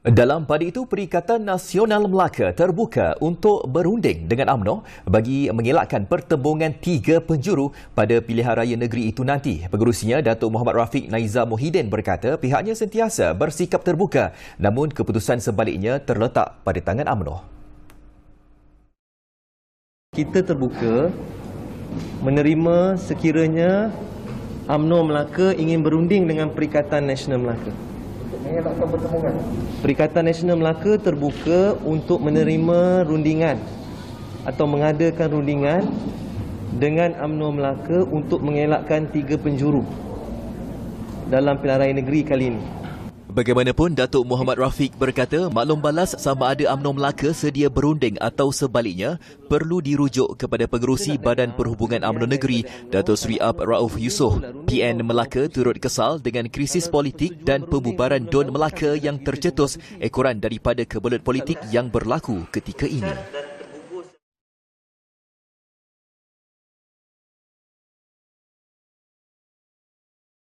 Dalam pada itu, Perikatan Nasional Melaka terbuka untuk berunding dengan AMNO bagi mengelakkan pertembungan tiga penjuru pada pilihan raya negeri itu nanti. Pengurusnya, Datuk Muhammad Rafiq Naiza Mohidin berkata pihaknya sentiasa bersikap terbuka namun keputusan sebaliknya terletak pada tangan AMNO. Kita terbuka menerima sekiranya AMNO Melaka ingin berunding dengan Perikatan Nasional Melaka. Kan? Perikatan Nasional Melaka terbuka untuk menerima rundingan atau mengadakan rundingan dengan UMNO Melaka untuk mengelakkan tiga penjuru dalam pilihan raya negeri kali ini. Bagaimanapun, Datuk Muhammad Rafiq berkata maklum balas sama ada UMNO Melaka sedia berunding atau sebaliknya perlu dirujuk kepada pengerusi Badan Perhubungan UMNO Negeri Datuk Sri Ab Rauf Yusof. PN Melaka turut kesal dengan krisis politik dan pembubaran don Melaka yang tercetus ekoran daripada kebelut politik yang berlaku ketika ini.